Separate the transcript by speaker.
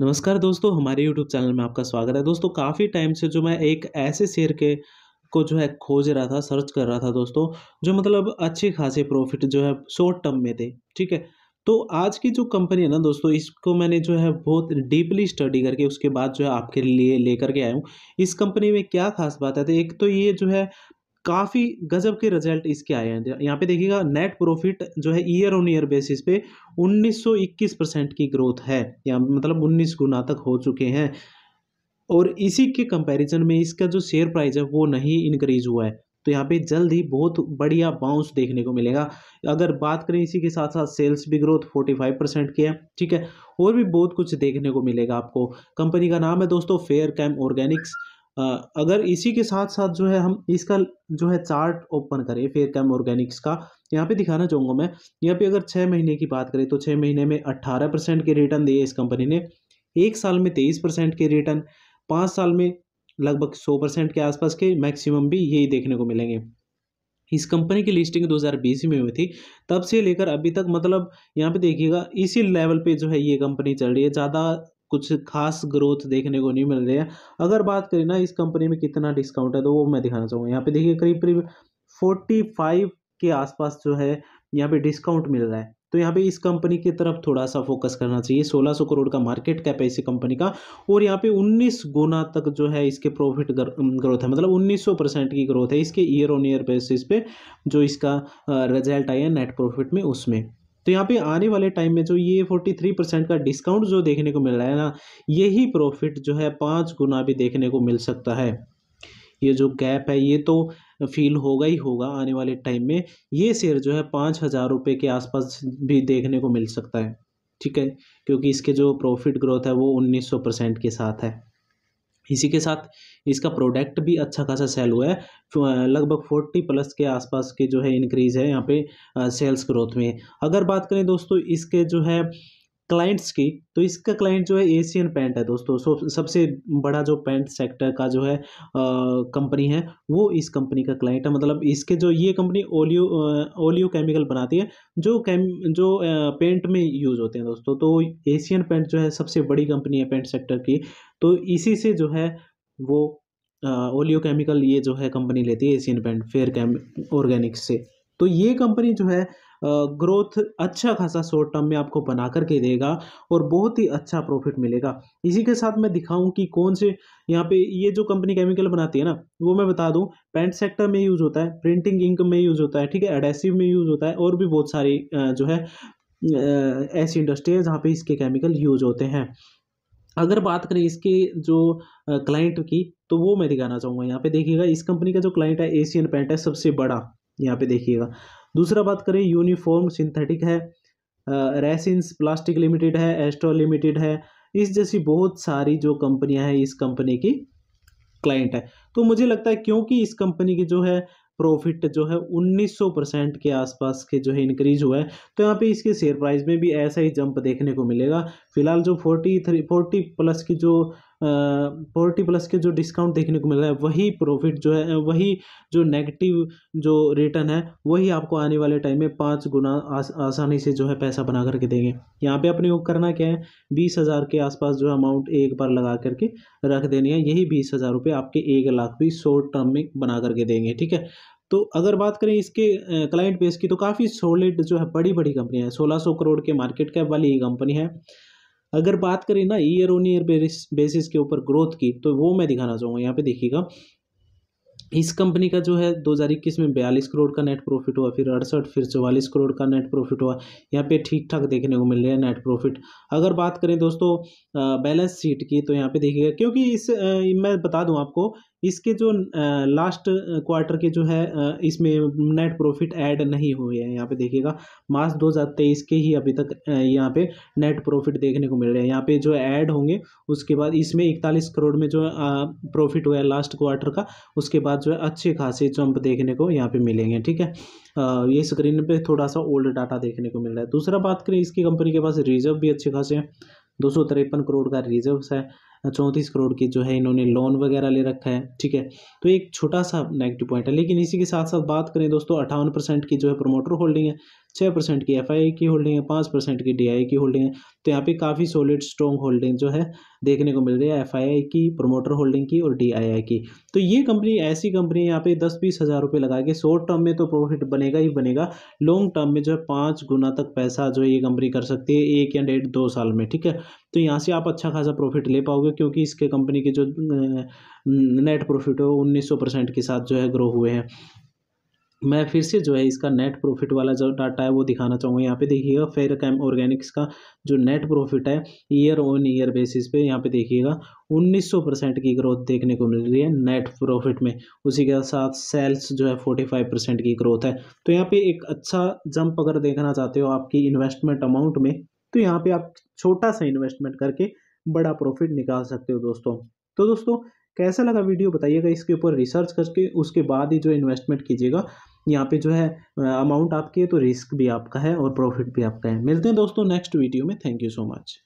Speaker 1: नमस्कार दोस्तों हमारे YouTube चैनल में आपका स्वागत है दोस्तों काफ़ी टाइम से जो मैं एक ऐसे शेयर के को जो है खोज रहा था सर्च कर रहा था दोस्तों जो मतलब अच्छे खासे प्रॉफिट जो है शॉर्ट टर्म में थे ठीक है तो आज की जो कंपनी है ना दोस्तों इसको मैंने जो है बहुत डीपली स्टडी करके उसके बाद जो है आपके लिए लेकर के आया हूँ इस कंपनी में क्या खास बात है तो एक तो ये जो है काफ़ी गजब के रिजल्ट इसके आए हैं यहाँ पे देखिएगा नेट प्रॉफिट जो है ईयर ऑन ईयर बेसिस पे 1921 परसेंट की ग्रोथ है या मतलब 19 गुना तक हो चुके हैं और इसी के कंपैरिजन में इसका जो शेयर प्राइस है वो नहीं इंक्रीज हुआ है तो यहाँ पे जल्द ही बहुत बढ़िया बाउंस देखने को मिलेगा अगर बात करें इसी के साथ साथ सेल्स भी ग्रोथ 45 परसेंट की है ठीक है और भी बहुत कुछ देखने को मिलेगा आपको कंपनी का नाम है दोस्तों फेयर कैम ऑर्गेनिक्स अगर इसी के साथ साथ जो है हम इसका जो है चार्ट ओपन करें फेयर कैम ऑर्गेनिक्स का यहाँ पे दिखाना चाहूँगा मैं यहाँ पे अगर छः महीने की बात करें तो छः महीने में अट्ठारह परसेंट के रिटर्न दिए इस कंपनी ने एक साल में तेईस परसेंट के रिटर्न पाँच साल में लगभग सौ परसेंट के आसपास के मैक्सिमम भी यही देखने को मिलेंगे इस कंपनी की लिस्टिंग 2020 में हुई थी तब से लेकर अभी तक मतलब यहाँ पे देखिएगा इसी लेवल पे जो है ये कंपनी चल रही है ज़्यादा कुछ खास ग्रोथ देखने को नहीं मिल रही है अगर बात करें ना इस कंपनी में कितना डिस्काउंट है तो वो मैं दिखाना चाहूँगा यहाँ पे देखिए करीब करीब फोर्टी फाइव के आसपास जो है यहाँ पे डिस्काउंट मिल रहा है तो यहाँ पे इस कंपनी की तरफ थोड़ा सा फोकस करना चाहिए सोलह सौ करोड़ का मार्केट कैप है इसी कंपनी का और यहाँ पे उन्नीस गुना तक जो है इसके प्रॉफिट ग्रोथ है मतलब उन्नीस सौ परसेंट की ग्रोथ है इसके ईयर ऑन ईयर बेसिस पे जो इसका रिजल्ट आया नेट प्रॉफिट में उसमें तो यहाँ पे आने वाले टाइम में जो ये फोर्टी थ्री परसेंट का डिस्काउंट जो देखने को मिल रहा है ना यही प्रॉफिट जो है पाँच गुना भी देखने को मिल सकता है ये जो गैप है ये तो फील होगा ही होगा आने वाले टाइम में ये शेयर जो है पाँच हज़ार रुपये के आसपास भी देखने को मिल सकता है ठीक है क्योंकि इसके जो प्रॉफिट ग्रोथ है वो उन्नीस सौ परसेंट के साथ है इसी के साथ इसका प्रोडक्ट भी अच्छा खासा सेल हुआ है लगभग फोर्टी प्लस के आसपास के जो है इनक्रीज़ है यहाँ पे सेल्स ग्रोथ में अगर बात करें दोस्तों इसके जो है क्लाइंट्स की तो इसका क्लाइंट जो है एशियन पेंट है दोस्तों सो सबसे बड़ा जो पेंट सेक्टर का जो है कंपनी है वो इस कंपनी का क्लाइंट है मतलब इसके जो ये कंपनी ओलियो ओलियो केमिकल बनाती है जो कैम जो पेंट में यूज़ होते हैं दोस्तों तो एशियन पेंट जो है सबसे बड़ी कंपनी है पेंट सेक्टर की तो इसी से जो है वो ओलियो केमिकल ये जो है कंपनी लेती है Asian paint Fairchem organics से तो ये कंपनी जो है ग्रोथ अच्छा खासा शॉर्ट टर्म में आपको बना करके देगा और बहुत ही अच्छा प्रॉफिट मिलेगा इसी के साथ मैं दिखाऊं कि कौन से यहाँ पे ये जो कंपनी केमिकल बनाती है ना वो मैं बता दूं पेंट सेक्टर में यूज़ होता है प्रिंटिंग इंक में यूज़ होता है ठीक है एडेसिव में यूज़ होता है और भी बहुत सारी जो है ऐसी इंडस्ट्री है जहाँ पे इसके केमिकल यूज होते हैं अगर बात करें इसके जो क्लाइंट की तो वो मैं दिखाना चाहूँगा यहाँ पे देखिएगा इस कंपनी का जो क्लाइंट है एशियन पेंट है सबसे बड़ा यहाँ पे देखिएगा दूसरा बात करें यूनिफॉर्म सिंथेटिक है रेसिन्स प्लास्टिक लिमिटेड है एस्ट्रो लिमिटेड है इस जैसी बहुत सारी जो कंपनियां हैं इस कंपनी की क्लाइंट है तो मुझे लगता है क्योंकि इस कंपनी की जो है प्रॉफिट जो है 1900 परसेंट के आसपास के जो है इंक्रीज हुआ है तो यहाँ पे इसके शेयर प्राइस में भी ऐसा ही जंप देखने को मिलेगा फिलहाल जो 43 40 प्लस की जो फोर्टी प्लस के जो डिस्काउंट देखने को मिल रहा है वही प्रॉफिट जो है वही जो नेगेटिव जो रिटर्न है वही आपको आने वाले टाइम में पाँच गुना आस, आसानी से जो है पैसा बना करके देंगे यहाँ पे अपने को करना क्या है बीस हज़ार के आसपास जो अमाउंट एक बार लगा करके रख देनी है यही बीस हज़ार रुपये आपके एक लाख भी शॉर्ट टर्म में बना करके देंगे ठीक है तो अगर बात करें इसके क्लाइंट बेस की तो काफ़ी सॉलिड जो है बड़ी बड़ी कंपनियाँ हैं सोलह सौ करोड़ के मार्केट कैप वाली ये कंपनी है अगर बात करें ना ईयर ऑन ईयर बेसिस के ऊपर ग्रोथ की तो वो मैं दिखाना चाहूँगा यहाँ पे देखिएगा इस कंपनी का जो है इक्कीस में बयालीस करोड़ का नेट प्रॉफिट हुआ फिर अड़सठ फिर चौवालीस करोड़ का नेट प्रॉफिट हुआ यहाँ पे ठीक ठाक देखने को मिल रहा है नेट प्रॉफिट अगर बात करें दोस्तों बैलेंस शीट की तो यहाँ पे देखिएगा क्योंकि इस मैं बता दूँ आपको इसके जो लास्ट क्वार्टर के जो है इसमें नेट प्रॉफिट ऐड नहीं हुए हैं यहाँ पे देखिएगा मार्च 2023 के ही अभी तक यहाँ पे नेट प्रॉफिट देखने को मिल रहे हैं यहाँ पे जो ऐड होंगे उसके बाद इसमें इकतालीस करोड़ में जो प्रॉफिट हुआ है लास्ट क्वार्टर का उसके बाद जो है अच्छी खासी जंप देखने को यहाँ पे मिलेंगे ठीक है ये स्क्रीन पे थोड़ा सा ओल्ड डाटा देखने को मिल रहा है दूसरा बात करें इसकी कंपनी के पास रिजर्व भी अच्छे खासे हैं दो करोड़ का रिजर्व है चौंतीस करोड़ की जो है इन्होंने लोन वगैरह ले रखा है ठीक है तो एक छोटा सा नेगेटिव पॉइंट है लेकिन इसी के साथ साथ बात करें दोस्तों अट्ठावन परसेंट की जो है प्रोमोटर होल्डिंग है छः परसेंट की एफ की होल्डिंग है पाँच परसेंट की डी की होल्डिंग है तो यहाँ पे काफ़ी सॉलिड स्ट्रॉन्ग होल्डिंग जो है देखने को मिल रही है एफ की प्रोमोटर होल्डिंग की और डी की तो ये कंपनी ऐसी कंपनी यहाँ पे दस बीस हज़ार रुपये लगा के शॉर्ट टर्म में तो प्रॉफिट बनेगा ही बनेगा लॉन्ग टर्म में जो है पाँच गुना तक पैसा जो है ये कंपनी कर सकती है एक या डेढ़ दो साल में ठीक है तो यहाँ से आप अच्छा खासा प्रॉफिट ले पाओगे क्योंकि इसके कंपनी के जो नेट प्रॉफिट है वो उन्नीस परसेंट के साथ जो है ग्रो हुए हैं मैं फिर से जो है इसका नेट प्रॉफिट वाला जो डाटा है वो दिखाना चाहूँगा यहाँ पे देखिएगा फेयर कैम ऑर्गेनिक्स का जो नेट प्रॉफिट है ईयर ऑन ईयर बेसिस पे यहाँ पे देखिएगा 1900 परसेंट की ग्रोथ देखने को मिल रही है नेट प्रॉफिट में उसी के साथ सेल्स जो है 45 परसेंट की ग्रोथ है तो यहाँ पे एक अच्छा जंप अगर देखना चाहते हो आपकी इन्वेस्टमेंट अमाउंट में तो यहाँ पर आप छोटा सा इन्वेस्टमेंट करके बड़ा प्रॉफिट निकाल सकते हो दोस्तों तो दोस्तों कैसा लगा वीडियो बताइएगा इसके ऊपर रिसर्च करके उसके बाद ही जो इन्वेस्टमेंट कीजिएगा यहाँ पे जो है अमाउंट आपकी है तो रिस्क भी आपका है और प्रॉफिट भी आपका है मिलते हैं दोस्तों नेक्स्ट वीडियो में थैंक यू सो मच